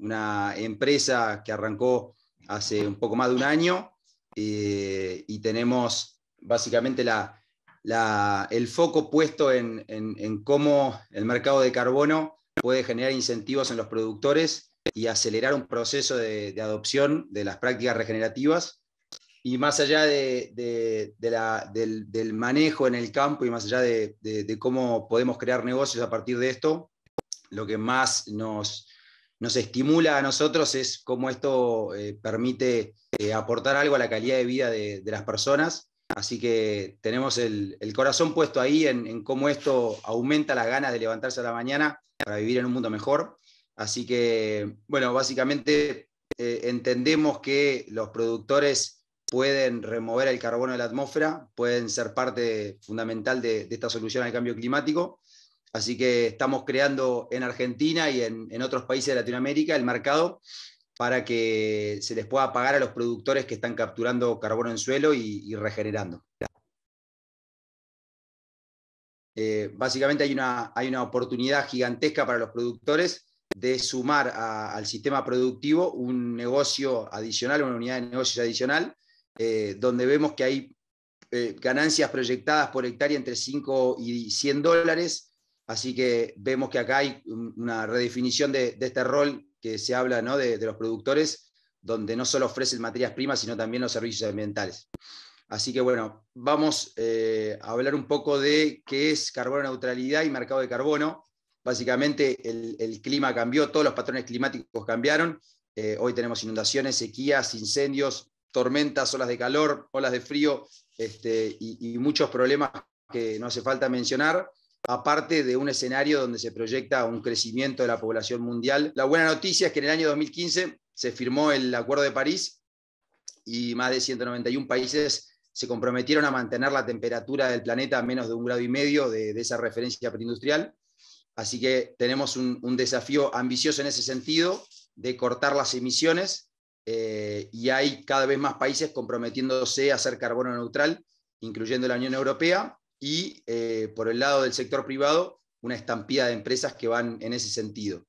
una empresa que arrancó hace un poco más de un año eh, y tenemos básicamente el foco puesto en, cómo el mercado de carbono puede generar incentivos en los productores y acelerar un proceso de, adopción de las prácticas regenerativas. Y más allá del, manejo en el campo y más allá de cómo podemos crear negocios a partir de esto, lo que más nos, nos estimula a nosotros es cómo esto eh, permite eh, aportar algo a la calidad de vida de, las personas. Así que tenemos el, corazón puesto ahí en, cómo esto aumenta las ganas de levantarse a la mañana para vivir en un mundo mejor. Así que, bueno, básicamente eh, entendemos que los productores pueden remover el carbono de la atmósfera, pueden ser parte fundamental de esta solución al cambio climático Así que estamos creando en Argentina y en, otros países de Latinoamérica el mercado para que se les pueda pagar a los productores que están capturando carbono en suelo y, regenerando. Eh, básicamente hay una, oportunidad gigantesca para los productores de sumar al sistema productivo un negocio adicional, una unidad de negocios adicional, eh, donde vemos que hay eh, ganancias proyectadas por hectárea entre 5 y 100 dólares, Así que vemos que acá hay una redefinición de, este rol que se habla de, los productores, donde no solo ofrecen materias primas, sino también los servicios ambientales. Así que bueno, vamos eh, a hablar un poco de qué es carbono neutralidad y mercado de carbono. Básicamente el, clima cambió, todos los patrones climáticos cambiaron. Eh, hoy tenemos inundaciones, sequías, incendios, tormentas, olas de calor, olas de frío este, y muchos problemas que no hace falta mencionar aparte de un escenario donde se proyecta un crecimiento de la población mundial. La buena noticia es que en el año 2015 se firmó el Acuerdo de París y más de 191 países se comprometieron a mantener la temperatura del planeta a menos de un grado y medio de, esa referencia preindustrial. Así que tenemos un, desafío ambicioso en ese sentido de cortar las emisiones eh, y hay cada vez más países comprometiéndose a ser carbono neutral, incluyendo la Unión Europea y eh, por el lado del sector privado, una estampida de empresas que van en ese sentido.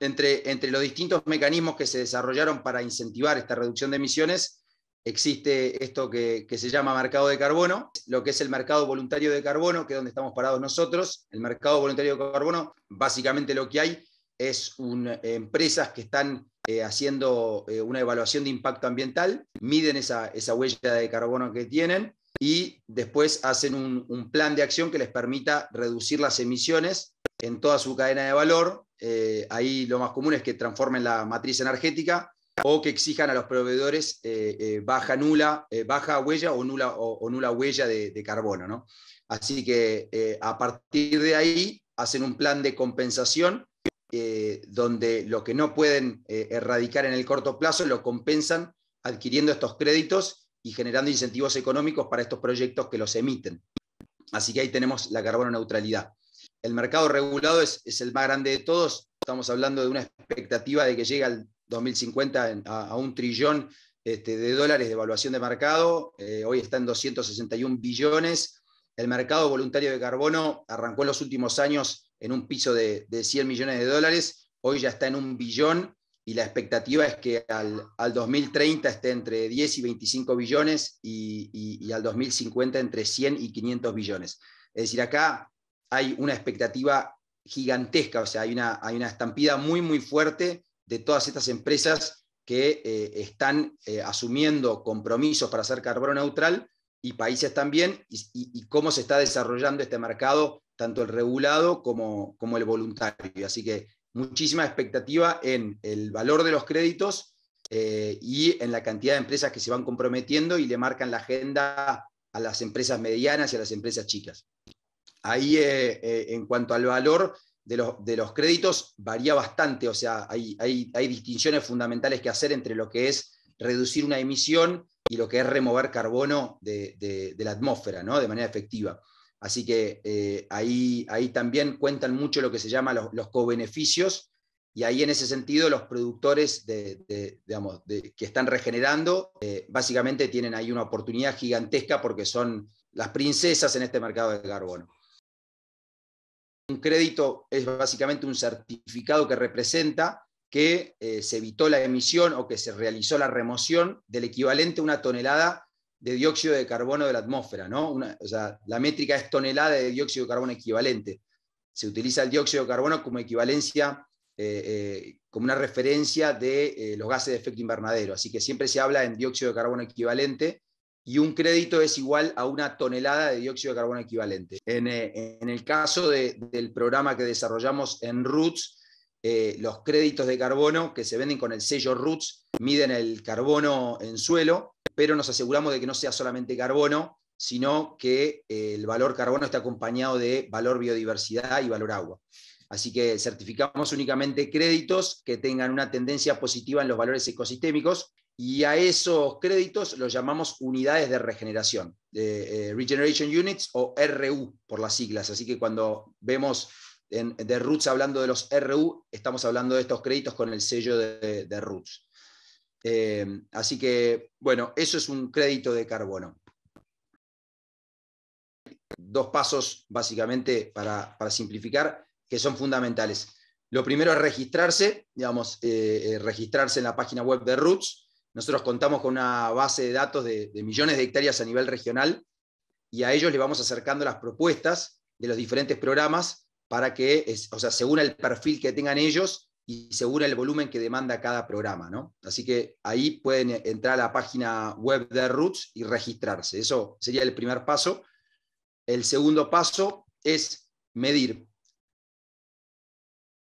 Entre, entre los distintos mecanismos que se desarrollaron para incentivar esta reducción de emisiones, existe esto que, se llama mercado de carbono, lo que es el mercado voluntario de carbono, que es donde estamos parados nosotros. El mercado voluntario de carbono, básicamente lo que hay es empresas que están eh, haciendo eh, una evaluación de impacto ambiental, miden esa, esa huella de carbono que tienen y después hacen un, plan de acción que les permita reducir las emisiones en toda su cadena de valor. Eh, ahí lo más común es que transformen la matriz energética o que exijan a los proveedores eh, eh, baja, nula, baja huella o nula, o, nula huella de, carbono. Así que a partir de ahí hacen un plan de compensación donde lo que no pueden erradicar en el corto plazo lo compensan adquiriendo estos créditos y generando incentivos económicos para estos proyectos que los emiten. Así que ahí tenemos la carbono neutralidad. El mercado regulado es, el más grande de todos. Estamos hablando de una expectativa de que llegue al 2050 a, un trillón este, de dólares de evaluación de mercado. Eh, hoy está en 261 billones. El mercado voluntario de carbono arrancó en los últimos años en un piso de, de 100 millones de dólares. Hoy ya está en un billón y la expectativa es que al, 2030 esté entre 10 y 25 billones y, al 2050 entre 100 y 500 billones. Es decir, acá hay una expectativa gigantesca, o sea, hay una, hay una estampida muy, muy fuerte de todas estas empresas que eh, están eh, asumiendo compromisos para ser carbono neutral y países también, y, y, cómo se está desarrollando este mercado, tanto el regulado como, como el voluntario. Así que muchísima expectativa en el valor de los créditos eh, y en la cantidad de empresas que se van comprometiendo y le marcan la agenda a las empresas medianas y a las empresas chicas. Ahí, eh, eh, en cuanto al valor de los, créditos, varía bastante, o sea, hay, distinciones fundamentales que hacer entre lo que es reducir una emisión y lo que es remover carbono de, de la atmósfera, ¿no? De manera efectiva. Así que eh, ahí, también cuentan mucho lo que se llama los, co-beneficios y ahí en ese sentido los productores de, que están regenerando eh, básicamente tienen ahí una oportunidad gigantesca porque son las princesas en este mercado de carbono. Un crédito es básicamente un certificado que representa que eh, se evitó la emisión o que se realizó la remoción del equivalente a una tonelada de dióxido de carbono de la atmósfera, ¿no? o sea, la métrica es tonelada de dióxido de carbono equivalente. Se utiliza el dióxido de carbono como equivalencia, eh, eh, como una referencia de eh, los gases de efecto invernadero. Así que siempre se habla en dióxido de carbono equivalente y un crédito es igual a una tonelada de dióxido de carbono equivalente. En, el caso del programa que desarrollamos en Roots, eh, los créditos de carbono que se venden con el sello Roots miden el carbono en suelo, pero nos aseguramos de que no sea solamente carbono, sino que eh, el valor carbono está acompañado de valor biodiversidad y valor agua. Así que certificamos únicamente créditos que tengan una tendencia positiva en los valores ecosistémicos y a esos créditos los llamamos unidades de regeneración, de, eh, Regeneration Units o RU por las siglas. Así que cuando vemos de Roots hablando de los RU, estamos hablando de estos créditos con el sello de, de Roots. Eh, así que, bueno, eso es un crédito de carbono. Dos pasos, básicamente, para, simplificar, que son fundamentales. Lo primero es registrarse, digamos, eh, eh, registrarse en la página web de Roots. Nosotros contamos con una base de datos de, de millones de hectáreas a nivel regional y a ellos le vamos acercando las propuestas de los diferentes programas para que, o sea, según el perfil que tengan ellos y según el volumen que demanda cada programa, ¿no? Así que ahí pueden eh, entrar a la página web de Roots y registrarse. Eso sería el primer paso. El segundo paso es medir.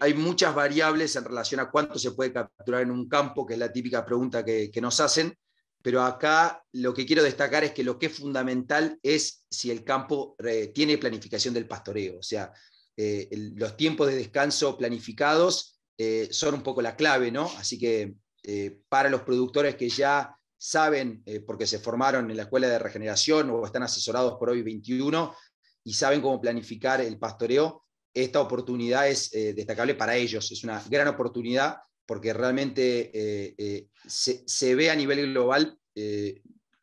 Hay muchas variables en relación a cuánto se puede capturar en un campo, que es la típica pregunta que, nos hacen, pero acá lo que quiero destacar es que lo que es fundamental es si el campo eh, tiene planificación del pastoreo, o sea, eh, los tiempos de descanso planificados eh, son un poco la clave, ¿no? Así que eh, para los productores que ya saben, porque se formaron en la escuela de regeneración o están asesorados por hoy 21 y saben cómo planificar el pastoreo, esta oportunidad es destacable para ellos, es una gran oportunidad porque realmente se, se, ve a nivel global que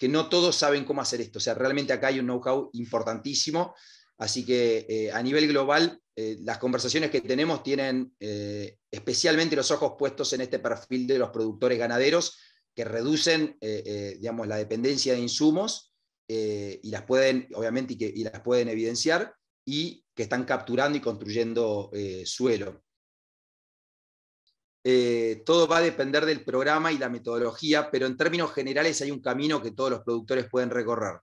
no todos saben cómo hacer esto, o sea, realmente acá hay un know-how importantísimo Así que eh, a nivel global, eh, las conversaciones que tenemos tienen eh, especialmente los ojos puestos en este perfil de los productores ganaderos que reducen la dependencia de insumos y las pueden, obviamente, y, las pueden evidenciar y que están capturando y construyendo suelo. todo va a depender del programa y la metodología, pero en términos generales hay un camino que todos los productores pueden recorrer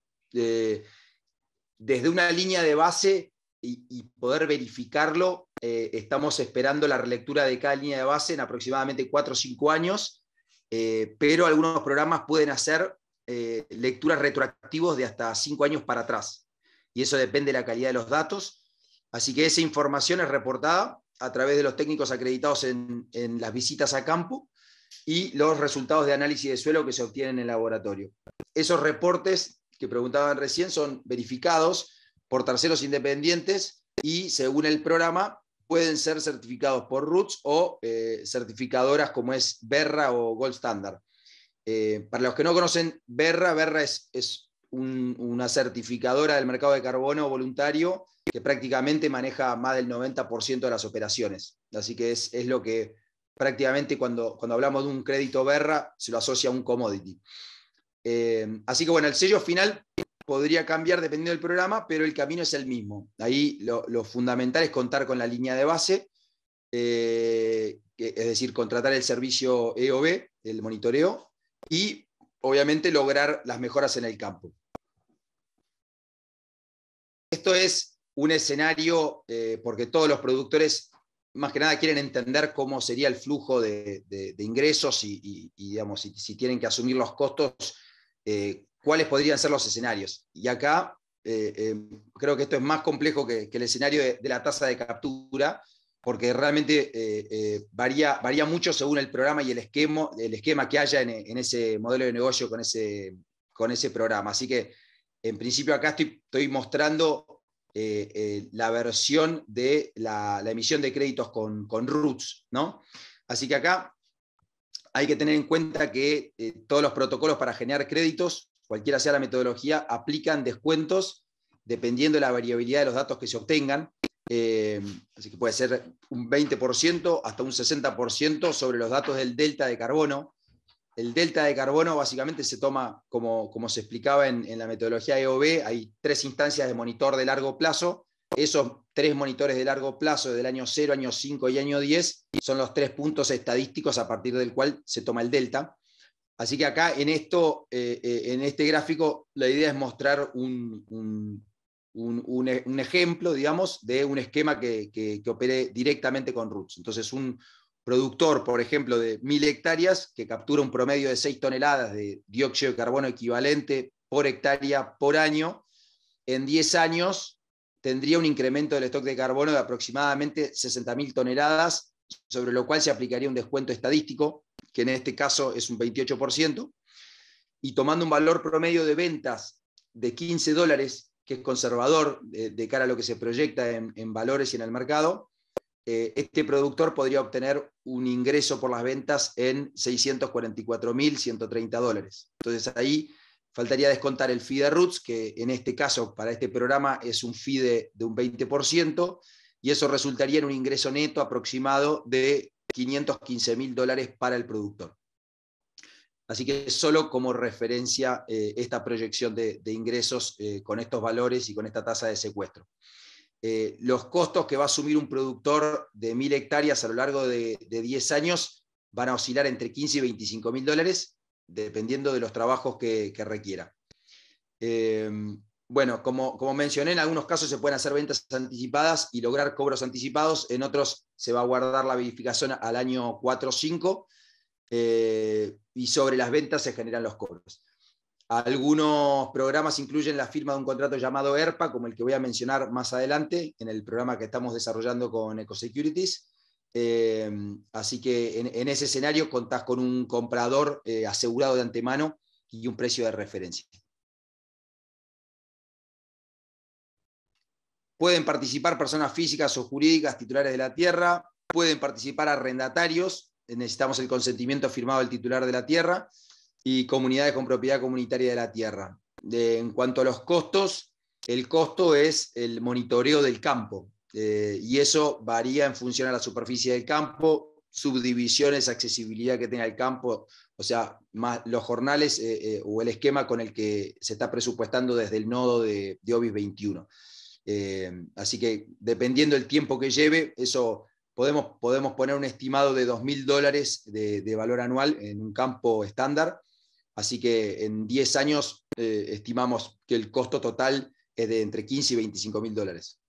desde una línea de base y, poder verificarlo. Eh, estamos esperando la relectura de cada línea de base en aproximadamente cuatro o cinco años, eh, pero algunos programas pueden hacer eh, lecturas retroactivos de hasta cinco años para atrás. Y eso depende de la calidad de los datos. Así que esa información es reportada a través de los técnicos acreditados en, en las visitas a campo y los resultados de análisis de suelo que se obtienen en el laboratorio. Esos reportes que preguntaban recién son verificados por terceros independientes y según el programa pueden ser certificados por Roots o eh, certificadoras como es Berra o Gold Standard. Eh, para los que no conocen Berra, Berra es, es una certificadora del mercado de carbono voluntario que prácticamente maneja más del 90% de las operaciones. Así que es, es lo que prácticamente cuando, cuando hablamos de un crédito Berra se lo asocia a un commodity. Em, así que bueno, el sello final podría cambiar dependiendo del programa, pero el camino es el mismo. Ahí lo, fundamental es contar con la línea de base, eh, es decir, contratar el servicio EOB, el monitoreo, y obviamente lograr las mejoras en el campo. Esto es un escenario, eh, porque todos los productores más que nada quieren entender cómo sería el flujo de, ingresos y, si tienen que asumir los costos eh, cuáles podrían ser los escenarios. Y acá eh, eh, creo que esto es más complejo que, el escenario de, la tasa de captura, porque realmente varía, varía mucho según el programa y el esquema, el esquema que haya en, ese modelo de negocio con ese, con ese programa. Así que, en principio, acá estoy, mostrando la versión de la, emisión de créditos con, con Roots, ¿no? Así que acá hay que tener en cuenta que eh, todos los protocolos para generar créditos, cualquiera sea la metodología, aplican descuentos dependiendo de la variabilidad de los datos que se obtengan. Eh, así que puede ser un 20% hasta un 60% sobre los datos del delta de carbono. El delta de carbono básicamente se toma, como, como se explicaba en, en la metodología EOB, hay tres instancias de monitor de largo plazo esos tres monitores de largo plazo del año 0, año 5 y año 10 son los tres puntos estadísticos a partir del cual se toma el delta. Así que acá en, esto, eh, eh, en este gráfico la idea es mostrar un, e, ejemplo, digamos, de un esquema que, que, opere directamente con Roots. Entonces, un, productor, por ejemplo, de mil hectáreas, que captura un promedio de 6 toneladas de dióxido de carbono equivalente por hectárea por año, en 10 años tendría un incremento del stock de carbono de aproximadamente 60.000 toneladas, sobre lo cual se aplicaría un descuento estadístico, que en este caso es un 28%, y tomando un valor promedio de ventas de 15 dólares, que es conservador eh, de, cara a lo que se proyecta en, valores y en el mercado, eh, este productor podría obtener un ingreso por las ventas en 644.130 dólares. Entonces ahí Faltaría descontar el FIDE de Roots, que en este caso, para este programa, es un FIDE de, un 20%, y eso resultaría en un ingreso neto aproximado de 515 mil dólares para el productor. Así que solo como referencia eh, esta proyección de, ingresos eh, con estos valores y con esta tasa de secuestro. Eh, los costos que va a asumir un productor de mil hectáreas a lo largo de, de 10 años van a oscilar entre 15 y 25 mil dólares dependiendo de los trabajos que, requiera. Eh, bueno, como, mencioné, en algunos casos se pueden hacer ventas anticipadas y lograr cobros anticipados, en otros se va a guardar la verificación al año 4 o 5 eh, y sobre las ventas se generan los cobros. Algunos programas incluyen la firma de un contrato llamado ERPA, como el que voy a mencionar más adelante en el programa que estamos desarrollando con EcoSecurities. Em, así que en, ese escenario contás con un comprador eh, asegurado de antemano y un precio de referencia. Pueden participar personas físicas o jurídicas titulares de la tierra, pueden participar arrendatarios, eh, necesitamos el consentimiento firmado del titular de la tierra, y comunidades con propiedad comunitaria de la tierra. en cuanto a los costos, el costo es el monitoreo del campo, eh, y eso varía en función a la superficie del campo, subdivisiones, accesibilidad que tenga el campo, o sea, más los jornales eh, eh, o el esquema con el que se está presupuestando desde el nodo de, OBIS 21. así que dependiendo del tiempo que lleve, eso podemos, podemos poner un estimado de 2.000 dólares de, de, valor anual en un campo estándar. Así que en 10 años estimamos que el costo total es de entre 15 y 25 mil dólares.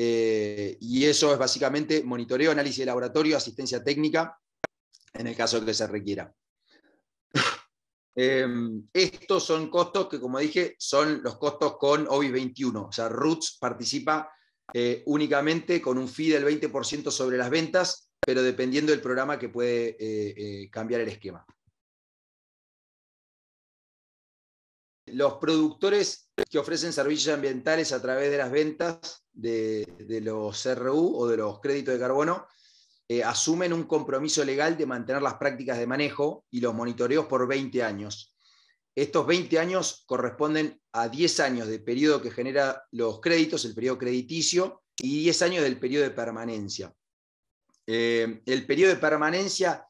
Eh, y eso es básicamente monitoreo, análisis de laboratorio, asistencia técnica, en el caso que se requiera. Em, estos son costos que, como dije, son los costos con OBI 21. O sea, Roots participa eh, únicamente con un fee del 20% sobre las ventas, pero dependiendo del programa que puede eh, cambiar el esquema. los productores que ofrecen servicios ambientales a través de las ventas de, los CRU o de los créditos de carbono eh, asumen un compromiso legal de mantener las prácticas de manejo y los monitoreos por 20 años. Estos 20 años corresponden a 10 años de periodo que genera los créditos, el periodo crediticio, y 10 años del periodo de permanencia. Eh, el periodo de permanencia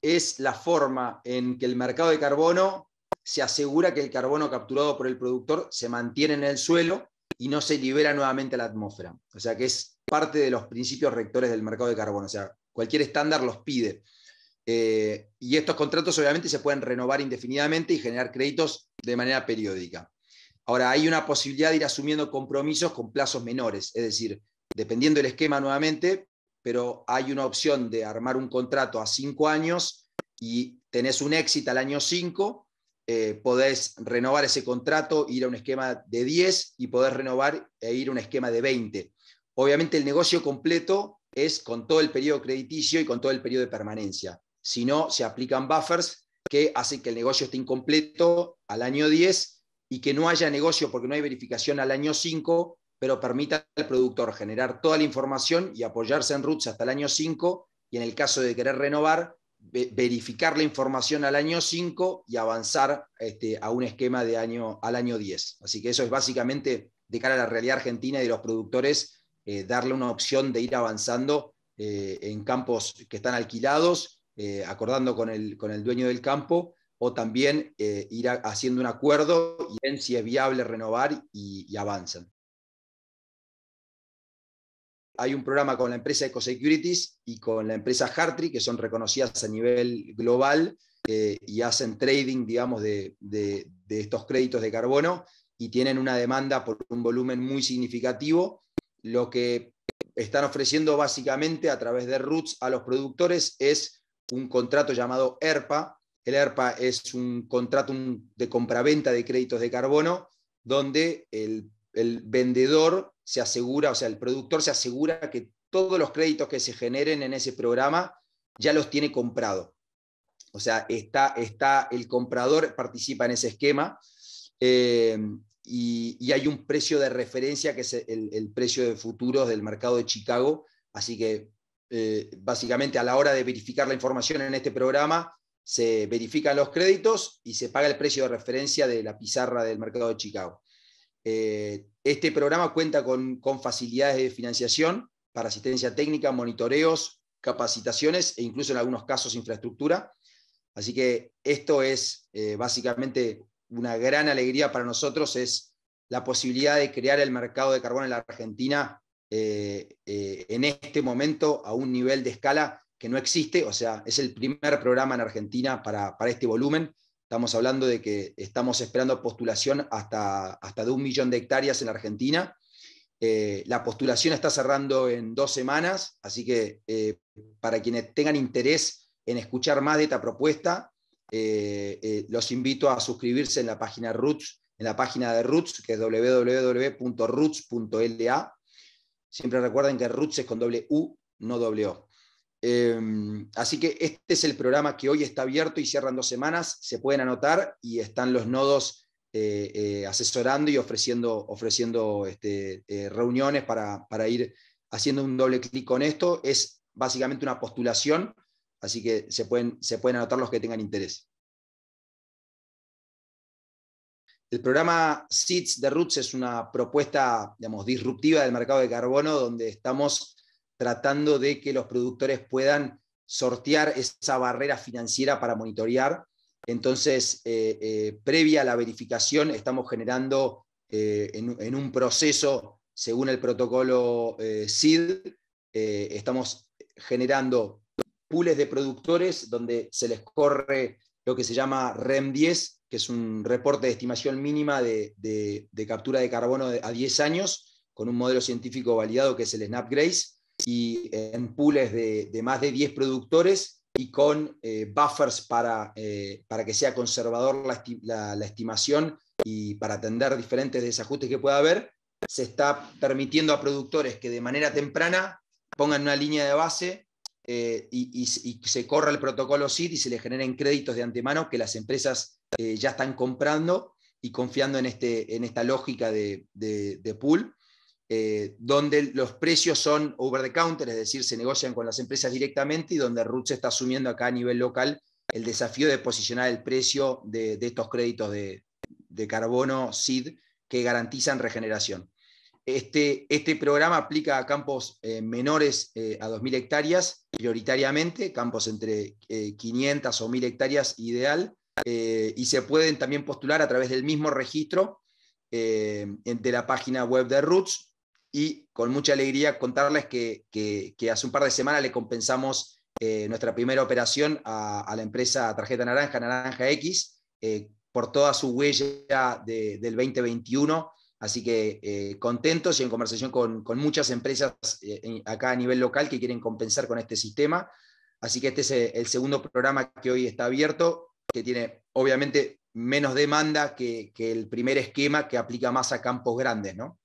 es la forma en que el mercado de carbono se asegura que el carbono capturado por el productor se mantiene en el suelo y no se libera nuevamente a la atmósfera. O sea que es parte de los principios rectores del mercado de carbono. O sea, cualquier estándar los pide. Eh, y estos contratos obviamente se pueden renovar indefinidamente y generar créditos de manera periódica. Ahora, hay una posibilidad de ir asumiendo compromisos con plazos menores, es decir, dependiendo del esquema nuevamente, pero hay una opción de armar un contrato a cinco años y tenés un éxito al año cinco, eh, podés renovar ese contrato, ir a un esquema de 10 y podés renovar e ir a un esquema de 20. Obviamente el negocio completo es con todo el periodo crediticio y con todo el periodo de permanencia. Si no, se aplican buffers que hacen que el negocio esté incompleto al año 10 y que no haya negocio porque no hay verificación al año 5, pero permita al productor generar toda la información y apoyarse en Roots hasta el año 5 y en el caso de querer renovar, verificar la información al año 5 y avanzar este, a un esquema de año, al año 10. Así que eso es básicamente de cara a la realidad argentina y de los productores, eh, darle una opción de ir avanzando eh, en campos que están alquilados, eh, acordando con el, dueño del campo, o también ir haciendo un acuerdo y ver si es viable renovar y, y avanzan hay un programa con la empresa EcoSecurities y con la empresa Hartree, que son reconocidas a nivel global eh, y hacen trading, digamos, de, estos créditos de carbono y tienen una demanda por un volumen muy significativo. Lo que están ofreciendo básicamente a través de Roots a los productores es un contrato llamado ERPA. El ERPA es un contrato de compraventa de créditos de carbono donde el, el vendedor se asegura, o sea, el productor se asegura que todos los créditos que se generen en ese programa ya los tiene comprado. O sea, está, está el comprador participa en ese esquema eh, y, hay un precio de referencia que es el, precio de futuros del mercado de Chicago. Así que eh, básicamente a la hora de verificar la información en este programa, se verifican los créditos y se paga el precio de referencia de la pizarra del mercado de Chicago. Eh, este programa cuenta con, facilidades de financiación para asistencia técnica, monitoreos, capacitaciones e incluso en algunos casos infraestructura. Así que esto es eh, básicamente una gran alegría para nosotros, es la posibilidad de crear el mercado de carbón en la Argentina eh, en este momento a un nivel de escala que no existe, o sea, es el primer programa en Argentina para este volumen. Estamos hablando de que estamos esperando postulación hasta, hasta de un millón de hectáreas en Argentina. Eh, la postulación está cerrando en dos semanas, así que eh, para quienes tengan interés en escuchar más de esta propuesta, eh, los invito a suscribirse en la página Roots, en la página de Roots, que es www.roots.la. Siempre recuerden que Roots es con doble U, no doble O. Em, así que este es el programa que hoy está abierto y cierran dos semanas. Se pueden anotar y están los nodos eh, eh, asesorando y ofreciendo, ofreciendo este, eh, reuniones para, ir haciendo un doble clic con esto. Es básicamente una postulación, así que se pueden, anotar los que tengan interés. El programa SIDS de Roots es una propuesta disruptiva del mercado de carbono donde estamos tratando de que los productores puedan sortear esa barrera financiera para monitorear. Entonces, eh, eh, previa a la verificación, estamos generando eh, en, un proceso, según el protocolo SID, estamos generando pools de productores donde se les corre lo que se llama REM10, que es un reporte de estimación mínima de, de captura de carbono a 10 años, con un modelo científico validado que es el SnapGrace y en pools de, más de 10 productores y con eh, buffers eh, para, que sea conservador la, estimación y para atender diferentes desajustes que pueda haber, se está permitiendo a productores que de manera temprana pongan una línea de base eh, y, se corra el protocolo SID y se le generen créditos de antemano que las empresas ya están comprando y confiando en, este, en esta lógica de pool eh, donde los precios son over the counter, es decir, se negocian con las empresas directamente y donde Roots está asumiendo acá a nivel local el desafío de posicionar el precio de, estos créditos de, carbono SID que garantizan regeneración. Este, este programa aplica a campos eh, menores eh, a 2.000 hectáreas prioritariamente, campos entre 500 o 1.000 hectáreas ideal, y se pueden también postular a través del mismo registro de la página web de Roots, y con mucha alegría contarles que, hace un par de semanas le compensamos eh, nuestra primera operación a, la empresa Tarjeta Naranja, Naranja X, eh, por toda su huella del 2021. Así que eh, contentos y en conversación con, muchas empresas acá a nivel local que quieren compensar con este sistema. Así que este es el segundo programa que hoy está abierto, que tiene obviamente menos demanda que, que el primer esquema que aplica más a campos grandes, ¿no?